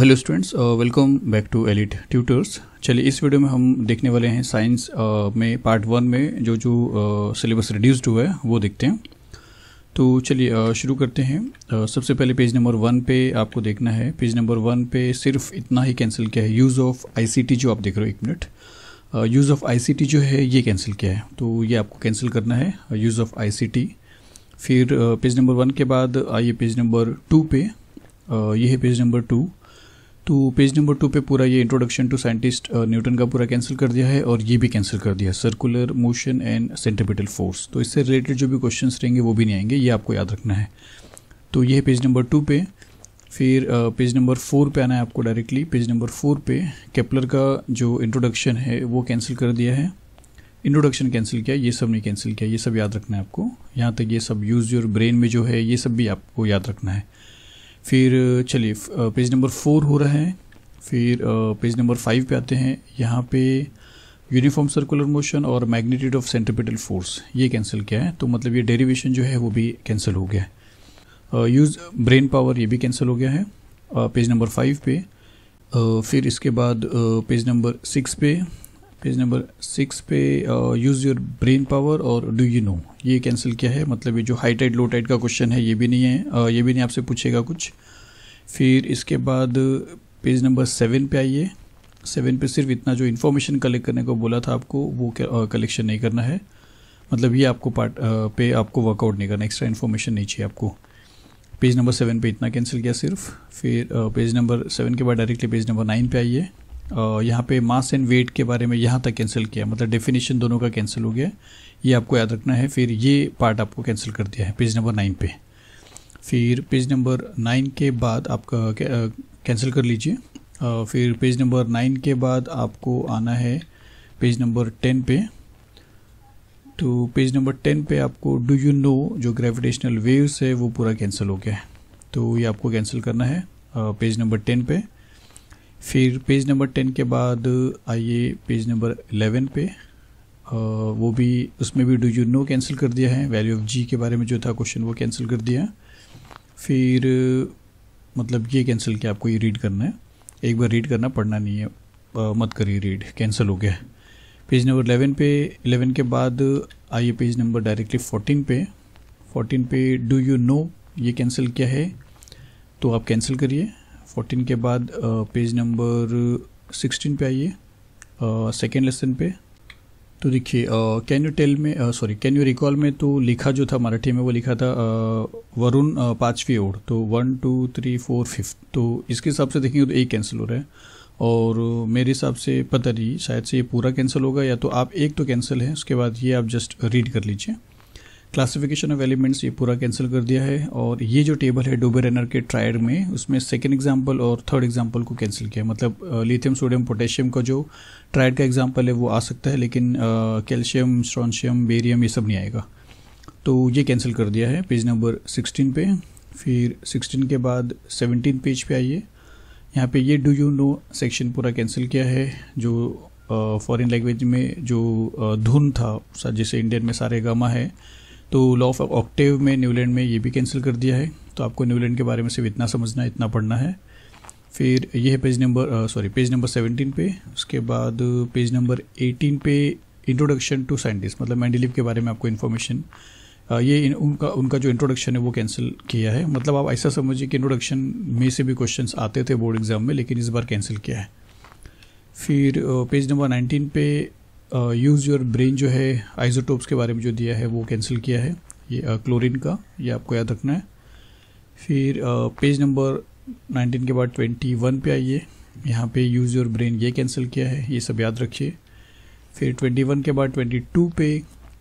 hello students welcome back to elite tutors चलिए इस video में हम देखने वाले हैं साइंस uh, में पार्ट वन में जो जो सिलेबस uh, रिड्यूस्ड हुआ है वो देखते हैं तो चलिए uh, शुरू करते हैं uh, सबसे पहले पेज नंबर वन पे आपको देखना है पेज नंबर वन पे सिर्फ इतना ही कैंसिल किया है यूज़ ऑफ आई जो आप देख रहे हो एक मिनट यूज़ ऑफ आई जो है ये कैंसिल किया है तो ये आपको कैंसिल करना है यूज़ ऑफ आई फिर पेज नंबर वन के बाद आइए पेज नंबर टू पे uh, ये है पेज नंबर टू तो पेज नंबर टू पे पूरा ये इंट्रोडक्शन टू साइंटिस्ट न्यूटन का पूरा कैंसिल कर दिया है और ये भी कैंसिल कर दिया circular motion and centripetal force तो इससे रिलेटेड जो भी क्वेश्चंस रहेंगे वो भी नहीं आएंगे ये आपको याद रखना है तो ये है पेज नंबर टू पे फिर पेज नंबर फोर पे आना है आपको डायरेक्टली पेज नंबर फोर पे कैपलर का जो इंट्रोडक्शन है वो कैंसिल कर दिया है इंट्रोडक्शन कैंसिल किया ये सब नहीं कैंसिल किया ये सब याद रखना है आपको यहाँ तक ये सब यूज़ योर ब्रेन में जो है ये सब भी आपको याद रखना है फिर चलिए पेज नंबर फोर हो रहा है फिर पेज नंबर फाइव पे आते हैं यहाँ पे यूनिफॉर्म सर्कुलर मोशन और मैग्नीट्यूड ऑफ सेंट्रिपिटल फोर्स ये कैंसिल किया है तो मतलब ये डेरिवेशन जो है वो भी कैंसिल हो गया है यूज़ ब्रेन पावर ये भी कैंसिल हो गया है पेज नंबर फाइव पे फिर इसके बाद पेज नंबर सिक्स पे पेज नंबर सिक्स पे यूज़ योर ब्रेन पावर और डू यू नो ये कैंसिल किया है मतलब ये जो हाई टाइट लो टाइट का क्वेश्चन है ये भी नहीं है आ, ये भी नहीं आपसे पूछेगा कुछ फिर इसके बाद पेज नंबर सेवन पे आइए सेवन पे सिर्फ इतना जो इन्फॉर्मेशन कलेक्ट करने को बोला था आपको वो कलेक्शन नहीं करना है मतलब ये आपको पार्ट पे आपको वर्कआउट नहीं करना एक्स्ट्रा इन्फॉर्मेशन नहीं चाहिए आपको पेज नंबर सेवन पे इतना कैंसिल किया सिर्फ फिर पेज नंबर सेवन के बाद डायरेक्टली पेज नंबर नाइन पे आइए यहाँ पे मास एंड वेट के बारे में यहाँ तक कैंसिल किया मतलब डेफिनेशन दोनों का कैंसिल हो गया ये आपको याद रखना है फिर ये पार्ट आपको कैंसिल कर दिया है पेज नंबर नाइन पे फिर पेज नंबर नाइन के बाद आपका कैंसिल कर लीजिए फिर पेज नंबर नाइन के बाद आपको आना है पेज नंबर टेन पे तो पेज नंबर टेन पे आपको डू यू नो जो ग्रेविटेशनल वेव्स है वो पूरा कैंसिल हो गया है तो ये आपको कैंसिल करना है पेज नंबर टेन पे फिर पेज नंबर टेन के बाद आइए पेज नंबर एलेवन पे आ, वो भी उसमें भी डू यू नो कैंसिल कर दिया है वैल्यू ऑफ जी के बारे में जो था क्वेश्चन वो कैंसिल कर दिया फिर मतलब ये कैंसिल किया आपको ये रीड करना है एक बार रीड करना पढ़ना नहीं है आ, मत करिए रीड कैंसिल हो गया पेज नंबर एलेवन पे एलेवन के बाद आइए पेज नंबर डायरेक्टली फोर्टीन पे फोर्टीन पे डू यू नो ये कैंसिल किया है तो आप कैंसिल करिए फोर्टीन के बाद पेज नंबर सिक्सटीन पे आइए सेकेंड लेसन पे तो देखिए can you tell me sorry can you recall me तो लिखा जो था मराठी में वो लिखा था वरुण पाँचवीं ओर तो one two three four fifth तो इसके हिसाब से देखेंगे तो एक कैंसिल हो रहा है और मेरे हिसाब से पता नहीं शायद से ये पूरा कैंसिल होगा या तो आप एक तो कैंसिल है उसके बाद ये आप जस्ट रीड कर लीजिए क्लासिफिकेशन ऑफ एलिमेंट्स ये पूरा कैंसिल कर दिया है और ये जो टेबल है डोबे रेनर के ट्रायड में उसमें सेकेंड एग्जाम्पल और थर्ड एग्जाम्पल को कैंसिल किया मतलब लिथियम सोडियम पोटेशियम का जो ट्रायड का एग्जाम्पल है वो आ सकता है लेकिन कैल्शियम स्ट्रॉनशियम बेरियम ये सब नहीं आएगा तो ये कैंसिल कर दिया है पेज नंबर सिक्सटीन पे फिर सिक्सटीन के बाद सेवनटीन पेज पे आइए यहाँ पे ये डू यू नो सेक्शन पूरा कैंसिल किया है जो फॉरेन लैंग्वेज में जो धुन था जैसे इंडियन में सारे गामा है तो लॉ ऑफ ऑक्टिव में न्यूलैंड में ये भी कैंसिल कर दिया है तो आपको न्यूलैंड के बारे में सिर्फ इतना समझना है इतना पढ़ना है फिर ये है page number sorry page number seventeen पे उसके बाद पेज नंबर एटीन पे इंट्रोडक्शन टू साइंटिस्ट मतलब मैंडलिव के बारे में आपको इन्फॉर्मेशन ये इन, उनका उनका जो इंट्रोडक्शन है वो कैंसिल किया है मतलब आप ऐसा समझिए कि इंट्रोडक्शन में से भी क्वेश्चन आते थे बोर्ड एग्ज़ाम में लेकिन इस बार कैंसिल किया है फिर पेज नंबर नाइनटीन पे यूज़ योर ब्रेन जो है आइजोटोप्स के बारे में जो दिया है वो कैंसिल किया है ये क्लोरीन uh, का ये आपको याद रखना है फिर पेज uh, नंबर 19 के बाद 21 पे आइए यहाँ पे यूज़ योर ब्रेन ये कैंसिल किया है ये सब याद रखिए फिर 21 के बाद 22 पे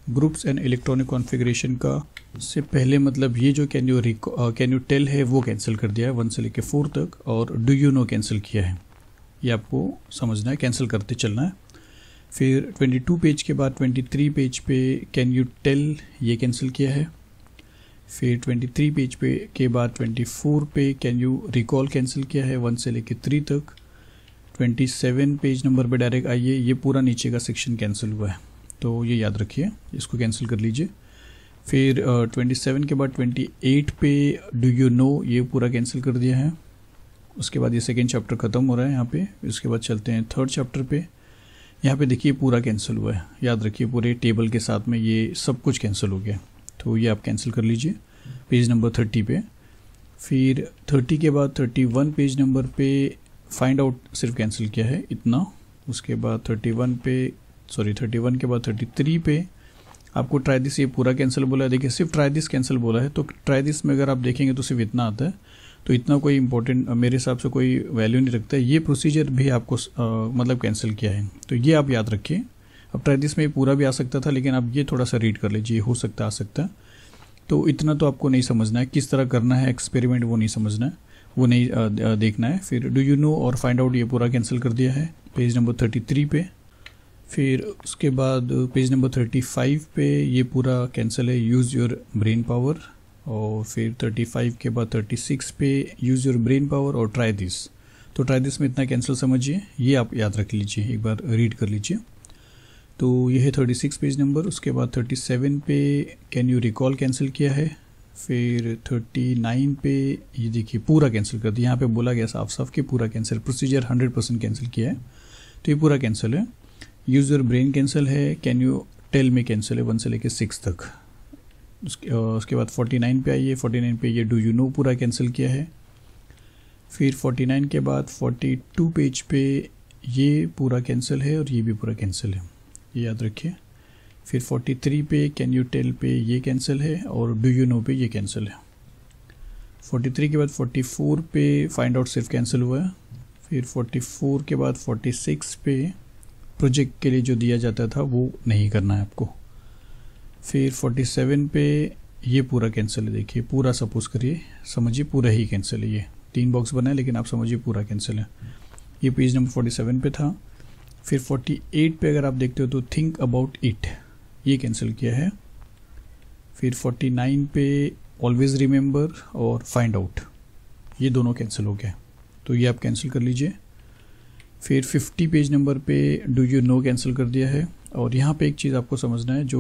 ग्रुप्स एंड इलेक्ट्रॉनिक कॉन्फ़िगरेशन का से पहले मतलब ये जो can you can you tell है वो कैंसिल कर दिया है वन से लेके फोर तक और डू यू नो कैंसिल किया है ये आपको समझना है कैंसिल करते चलना है फिर 22 पेज के बाद 23 पेज पे कैन यू टेल ये कैंसिल किया है फिर 23 पेज पे के बाद 24 पे कैन यू रिकॉल कैंसिल किया है वन से लेके थ्री तक 27 पेज नंबर पे डायरेक्ट आइए ये पूरा नीचे का सेक्शन कैंसिल हुआ है तो ये याद रखिए इसको कैंसिल कर लीजिए फिर ट्वेंटी uh, सेवन के बाद ट्वेंटी एट पे डू यू नो ये पूरा कैंसिल कर दिया है उसके बाद ये सेकेंड चैप्टर ख़त्म हो रहा है यहाँ पे उसके बाद चलते हैं थर्ड चैप्टर पे यहाँ पे देखिए पूरा कैंसिल हुआ है याद रखिए पूरे टेबल के साथ में ये सब कुछ कैंसिल हो गया तो ये आप कैंसिल कर लीजिए पेज नंबर थर्टी पे फिर थर्टी के बाद थर्टी वन पेज नंबर पे फाइंड आउट सिर्फ कैंसिल किया है इतना उसके बाद थर्टी वन पे सॉरी थर्टी वन के बाद थर्टी थ्री पे आपको ट्राई दिस ये पूरा कैंसिल बोला है देखिए सिर्फ ट्राई दिस कैंसिल बोला है तो ट्राई दिस में अगर आप देखेंगे तो सिर्फ इतना आता है तो इतना कोई इंपॉर्टेंट मेरे हिसाब से कोई वैल्यू नहीं रखता है ये प्रोसीजर भी आपको आ, मतलब कैंसिल किया है तो ये आप याद रखिए अब ट्राई दिस में पूरा भी आ सकता था लेकिन आप ये थोड़ा सा रीड कर लीजिए हो सकता आ सकता तो इतना तो आपको नहीं समझना है किस तरह करना है एक्सपेरिमेंट वो नहीं समझना है वो नहीं आ, देखना है फिर डू यू नो और फाइंड आउट ये पूरा कैंसिल कर दिया है पेज नंबर थर्टी थ्री पे फिर उसके बाद पेज नंबर थर्टी फाइव पे ये पूरा कैंसिल है यूज़ योर ब्रेन पावर और फिर 35 के बाद 36 पे यूज़ योर ब्रेन पावर और ट्राई दिस तो ट्राई दिस में इतना कैंसिल समझिए ये आप याद रख लीजिए एक बार रीड कर लीजिए तो ये है 36 पेज नंबर उसके बाद 37 पे कैन यू रिकॉल कैंसिल किया है फिर 39 पे ये देखिए पूरा कैंसिल कर दिया यहाँ पे बोला गया साफ साफ कि पूरा कैंसिल प्रोसीजर 100 परसेंट कैंसिल किया है तो ये पूरा कैंसिल है यूज़र ब्रेन कैंसिल है can you tell me cancel है वन से लेके सिक्स तक उसके उसके बाद 49 पे आइए 49 पे ये डू यू नो पूरा कैंसिल किया है फिर 49 के बाद 42 पेज पे ये पूरा कैंसिल है और ये भी पूरा कैंसिल है ये याद रखिए फिर 43 पे कैन यू टेल पे ये कैंसिल है और डू यू नो पे ये कैंसिल है 43 के बाद 44 पे फाइंड आउट सिर्फ कैंसिल हुआ है फिर 44 के बाद 46 पे प्रोजेक्ट के लिए जो दिया जाता था वो नहीं करना है आपको फिर 47 पे ये पूरा कैंसिल है देखिए पूरा सपोज करिए समझिए पूरा ही कैंसिल है ये तीन बॉक्स बना है लेकिन आप समझिए पूरा कैंसिल है ये पेज नंबर 47 पे था फिर 48 पे अगर आप देखते हो तो थिंक अबाउट इट ये कैंसिल किया है फिर 49 पे ऑलवेज रिमेंबर और फाइंड आउट ये दोनों कैंसिल हो गया तो ये आप कैंसिल कर लीजिए फिर 50 पेज नंबर पे डू यू नो कैंसिल कर दिया है और यहाँ पे एक चीज़ आपको समझना है जो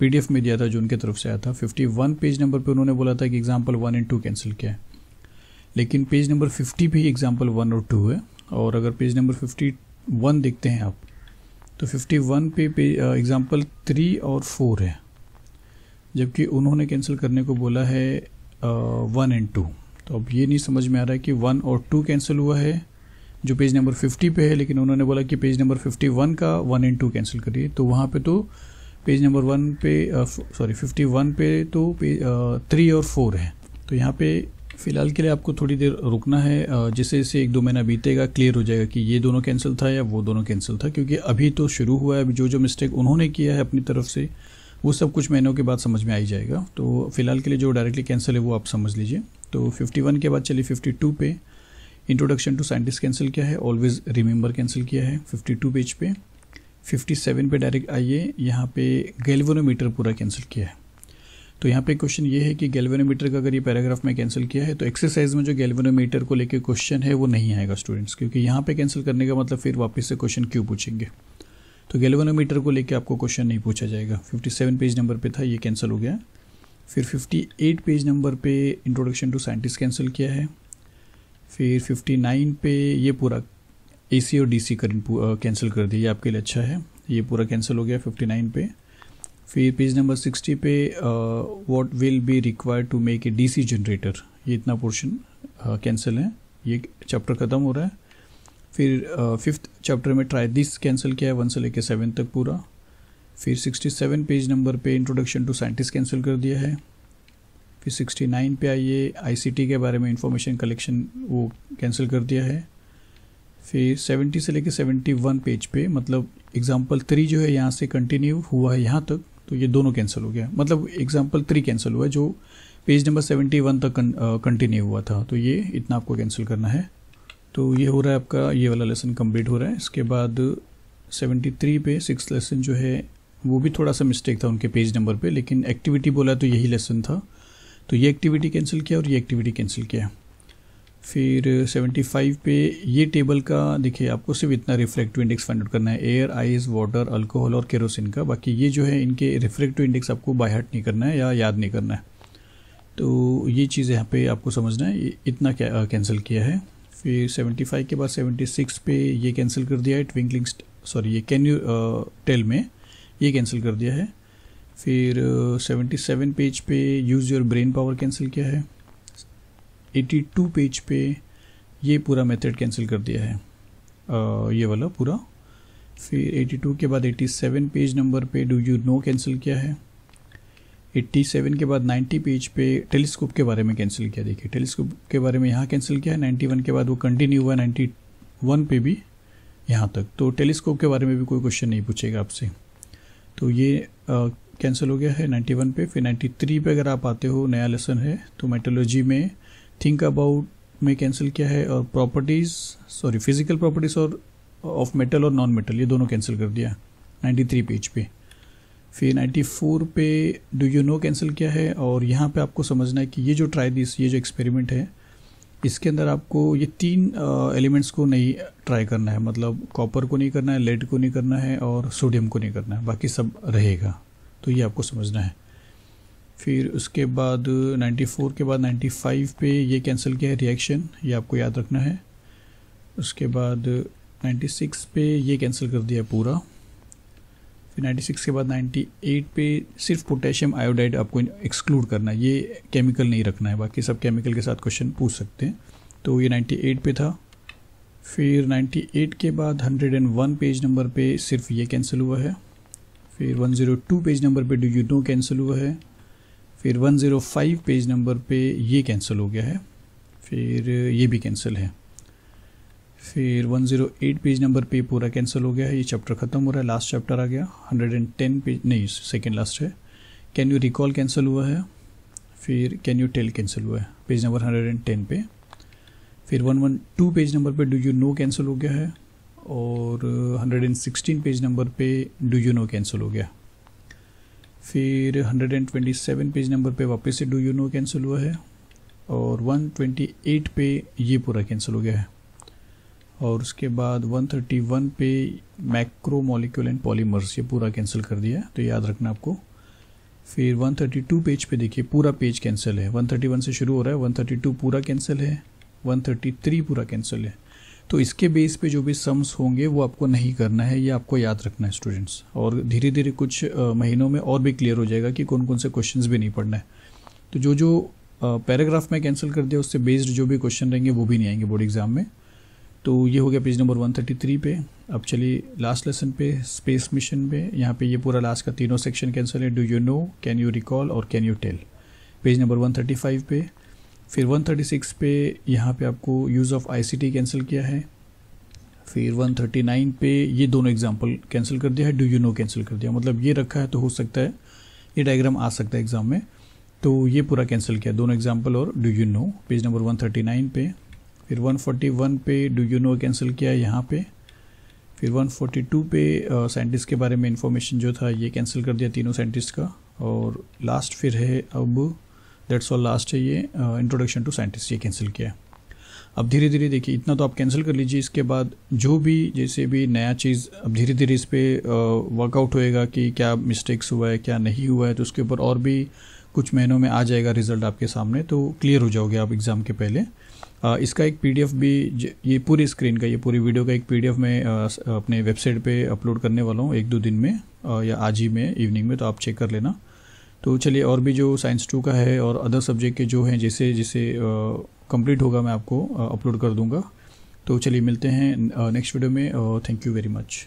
पीडीएफ में दिया था जो उनके तरफ से आया था 51 पेज नंबर पे उन्होंने बोला था कि example one and two cancel किया है लेकिन पेज नंबर 50 पे ही एग्जाम्पल वन और टू है और अगर पेज नंबर 51 देखते हैं आप तो 51 पे एग्ज़ाम्पल थ्री और फोर है जबकि उन्होंने कैंसिल करने को बोला है वन एंड टू तो अब ये नहीं समझ में आ रहा है कि वन और टू कैंसिल हुआ है जो पेज नंबर 50 पे है लेकिन उन्होंने बोला कि पेज नंबर 51 का वन एंड टू कैंसिल करिए तो वहाँ पे तो पेज नंबर वन पे सॉरी फिफ्टी वन पे तो पे, थ्री और फोर है तो यहाँ पे फ़िलहाल के लिए आपको थोड़ी देर रुकना है जैसे जैसे एक दो महीना बीतेगा क्लियर हो जाएगा कि ये दोनों कैंसिल था या वो दोनों कैंसिल था क्योंकि अभी तो शुरू हुआ है अभी जो जो मिस्टेक उन्होंने किया है अपनी तरफ से वो सब कुछ महीनों के बाद समझ में आई जाएगा तो फ़िलहाल के लिए जो डायरेक्टली कैंसिल है वो आप समझ लीजिए तो फिफ्टी के बाद चलिए फिफ्टी पे इंट्रोडक्शन टू साइंटिस्ट कैंसिल किया है ऑलवेज रिमेंबर कैंसिल किया है फिफ्टी पेज पे 57 पे डायरेक्ट आइए यहाँ पे गैल्वेनोमीटर पूरा कैंसिल किया है तो यहाँ पे क्वेश्चन ये है कि गैल्वेनोमीटर का अगर ये पैराग्राफ में कैंसिल किया है तो एक्सरसाइज में जो गैल्वेनोमीटर को लेके क्वेश्चन है वो नहीं आएगा स्टूडेंट्स क्योंकि यहाँ पे कैंसिल करने का मतलब फिर वापस से क्वेश्चन क्यों पूछेंगे तो गैल्वेनोमीटर को लेके आपको क्वेश्चन नहीं पूछा जाएगा फिफ्टी पेज नंबर पर था ये कैंसिल हो गया फिर फिफ्टी पेज नंबर पर इंट्रोडक्शन टू साइंटिस्ट कैंसिल किया है फिर फिफ्टी पे ये पूरा ए सी और डी सी करंट कैंसिल कर दिया ये आपके लिए अच्छा है ये पूरा कैंसिल हो गया फिफ्टी नाइन पे फिर पेज नंबर सिक्सटी पे what will be required to make a D C generator ये इतना पोर्शन कैंसिल है ये चैप्टर ख़त्म हो रहा है फिर फिफ्थ चैप्टर में ट्राई दिस कैंसिल किया है वन से लेकर सेवन तक पूरा फिर सिक्सटी सेवन पेज नंबर पे इंट्रोडक्शन टू साइंटिस्ट कैंसिल कर दिया है फिर सिक्सटी नाइन पे आइए आईसीटी के बारे में इंफॉर्मेशन कलेक्शन वो कैंसिल कर दिया है फिर 70 से लेकर 71 पेज पे मतलब एग्जाम्पल थ्री जो है यहाँ से कंटिन्यू हुआ है यहाँ तक तो ये दोनों कैंसिल हो गया मतलब एग्जाम्पल थ्री कैंसिल हुआ है जो पेज नंबर 71 तक कंटिन्यू हुआ था तो ये इतना आपको कैंसिल करना है तो ये हो रहा है आपका ये वाला लेसन कंप्लीट हो रहा है इसके बाद 73 पे सिक्स लेसन जो है वो भी थोड़ा सा मिस्टेक था उनके पेज नंबर पे लेकिन एक्टिविटी बोला तो यही लेसन था तो ये एक्टिविटी कैंसिल किया और ये एक्टिविटी कैंसिल किया फिर 75 पे ये टेबल का देखिए आपको सिर्फ इतना रिफ्रैक्टिव इंडेक्स फाइंड आउट करना है एयर आइस वाटर अल्कोहल और केरोसिन का बाकी ये जो है इनके रिफ्रैक्टिव इंडेक्स आपको बाय हार्ट नहीं करना है या याद नहीं करना है तो ये चीज़ यहाँ पे आपको समझना है इतना क्या कैंसिल किया है फिर 75 के बाद 76 पे ये कैंसिल कर दिया है ट्विंकलिंग सॉरी ये कैन यू टेल में ये कैंसिल कर दिया है फिर सेवेंटी पेज पे use your brain power cancel किया है 82 पेज पे ये पूरा मेथड कैंसिल कर दिया है आ, ये वाला पूरा फिर 82 के बाद 87 पेज नंबर पे डू यू नो कैंसिल किया है 87 के बाद 90 पेज पे टेलीस्कोप के बारे में कैंसिल किया देखिए टेलीस्कोप के बारे में यहाँ कैंसिल किया है 91 के बाद वो कंटिन्यू हुआ 91 पे भी यहाँ तक तो टेलीस्कोप के बारे में भी कोई क्वेश्चन नहीं पूछेगा आपसे तो ये कैंसिल हो गया है 91 पे फिर 93 पे अगर आप आते हो नया लेसन है तो मेटोलॉजी में थिंक अबाउट में कैंसिल किया है और प्रॉपर्टीज़ सॉरी फिजिकल प्रॉपर्टीज़ और ऑफ मेटल और नॉन मेटल ये दोनों कैंसिल कर दिया 93 पेज पे फिर 94 पे डू यू नो कैंसिल किया है और यहाँ पे आपको समझना है कि ये जो ट्राई दिस ये जो एक्सपेरिमेंट है इसके अंदर आपको ये तीन एलिमेंट्स को नहीं ट्राई करना है मतलब कॉपर को नहीं करना है लेड को नहीं करना है और सोडियम को नहीं करना है बाकी सब रहेगा तो ये आपको समझना है फिर उसके बाद 94 के बाद 95 पे ये कैंसिल किया है रिएक्शन ये आपको याद रखना है उसके बाद 96 पे ये कैंसिल कर दिया पूरा फिर 96 के बाद 98 पे सिर्फ पोटेशियम आयोडाइड आपको एक्सक्लूड करना है ये केमिकल नहीं रखना है बाकी सब केमिकल के साथ क्वेश्चन पूछ सकते हैं तो ये 98 पे था फिर 98 के बाद 101 पेज नंबर पे सिर्फ ये कैंसिल हुआ है फिर 102 पेज नंबर पे डू यू नो कैंसिल हुआ है फिर 105 पेज नंबर पे ये कैंसिल हो गया है फिर ये भी कैंसिल है फिर 108 पेज नंबर पे पूरा कैंसिल हो गया है ये चैप्टर ख़त्म हो रहा है लास्ट चैप्टर आ गया 110 पेज नहीं सेकेंड लास्ट है कैन यू रिकॉल कैंसिल हुआ है फिर कैन यू टेल कैंसिल हुआ है पेज नंबर 110 पे फिर 112 पेज नंबर पे डू यू नो कैंसिल हो गया है और 116 पेज नंबर पे डू यू नो कैंसिल हो गया फिर 127 पेज नंबर पे वापस से डू यू नो कैंसिल हुआ है और 128 पे ये पूरा कैंसिल हो गया है और उसके बाद 131 पे मैक्रो मॉलिक्यूल एंड पॉलीमर्स ये पूरा कैंसिल कर दिया है तो याद रखना आपको फिर 132 पेज पे देखिए पूरा पेज कैंसिल है 131 से शुरू हो रहा है 132 पूरा कैंसिल है 133 पूरा कैंसिल है तो इसके बेस पे जो भी सम्स होंगे वो आपको नहीं करना है ये आपको याद रखना है स्टूडेंट्स और धीरे धीरे कुछ महीनों में और भी क्लियर हो जाएगा कि कौन कौन से क्वेश्चन भी नहीं पढ़ना है तो जो जो पैराग्राफ में कैंसिल कर दिया उससे बेस्ड जो भी क्वेश्चन रहेंगे वो भी नहीं आएंगे बोर्ड एग्जाम में तो ये हो गया पेज नंबर 133 पे अब चलिए लास्ट लेसन पे स्पेस मिशन पे यहाँ पे ये पूरा लास्ट का तीनों सेक्शन कैंसिल है do you know can you recall और can you tell page number 135 पे फिर 136 पे यहाँ पे आपको यूज़ ऑफ आईसीटी कैंसिल किया है फिर 139 पे ये दोनों एग्जाम्पल कैंसिल कर दिया है डू यू नो कैंसिल कर दिया मतलब ये रखा है तो हो सकता है ये डायग्राम आ सकता है एग्ज़ाम में तो ये पूरा कैंसिल किया दोनों एग्जाम्पल और do you know page number one पे फिर वन पे डू यू नो कैंसिल किया यहाँ पे फिर 142 पे साइंटिस्ट के बारे में इंफॉर्मेशन जो था ये कैंसिल कर दिया तीनों साइंटिस्ट का और लास्ट फिर है अब दैट्स ऑल लास्ट है ये इंट्रोडक्शन टू साइंटिस्ट ये कैंसिल किया अब धीरे धीरे देखिए इतना तो आप कैंसिल कर लीजिए इसके बाद जो भी जैसे भी नया चीज़ अब धीरे धीरे इस पर वर्कआउट uh, होएगा कि क्या मिस्टेक्स हुआ है क्या नहीं हुआ है तो उसके ऊपर और भी कुछ महीनों में आ जाएगा रिजल्ट आपके सामने तो क्लियर हो जाओगे आप एग्ज़ाम के पहले आ, uh, इसका एक पीडीएफ भी ये पूरी स्क्रीन का ये पूरी वीडियो का एक पीडीएफ मैं uh, अपने वेबसाइट पे अपलोड करने वाला हूँ एक दो दिन में आ, या आज ही में इवनिंग में तो आप चेक कर लेना तो चलिए और भी जो साइंस टू का है और अदर सब्जेक्ट के जो हैं जैसे जैसे कंप्लीट होगा मैं आपको अपलोड कर दूंगा तो चलिए मिलते हैं नेक्स्ट वीडियो में थैंक यू वेरी मच